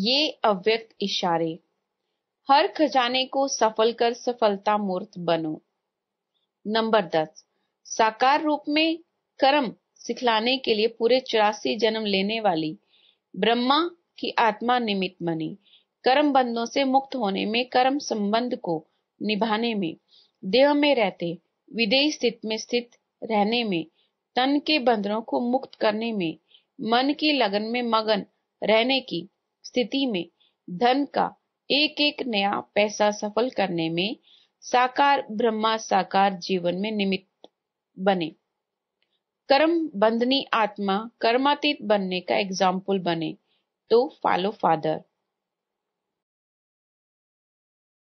ये अव्यक्त इशारे हर खजाने को सफल कर सफलता मूर्त बनो नंबर दस साकार रूप में कर्म सिखलाने के लिए पूरे चौरासी जन्म लेने वाली ब्रह्मा की आत्मा निमित बनी कर्म बंधों से मुक्त होने में कर्म संबंध को निभाने में देह में रहते विदेश स्थित में स्थित रहने में तन के बंधनों को मुक्त करने में मन की लगन में मगन रहने की स्थिति में धन का एक एक नया पैसा सफल करने में साकार ब्रह्मा साकार जीवन में निमित्त बने कर्म बंधनी आत्मा कर्मातीत बनने का एग्जाम्पल बने तो फॉलो फादर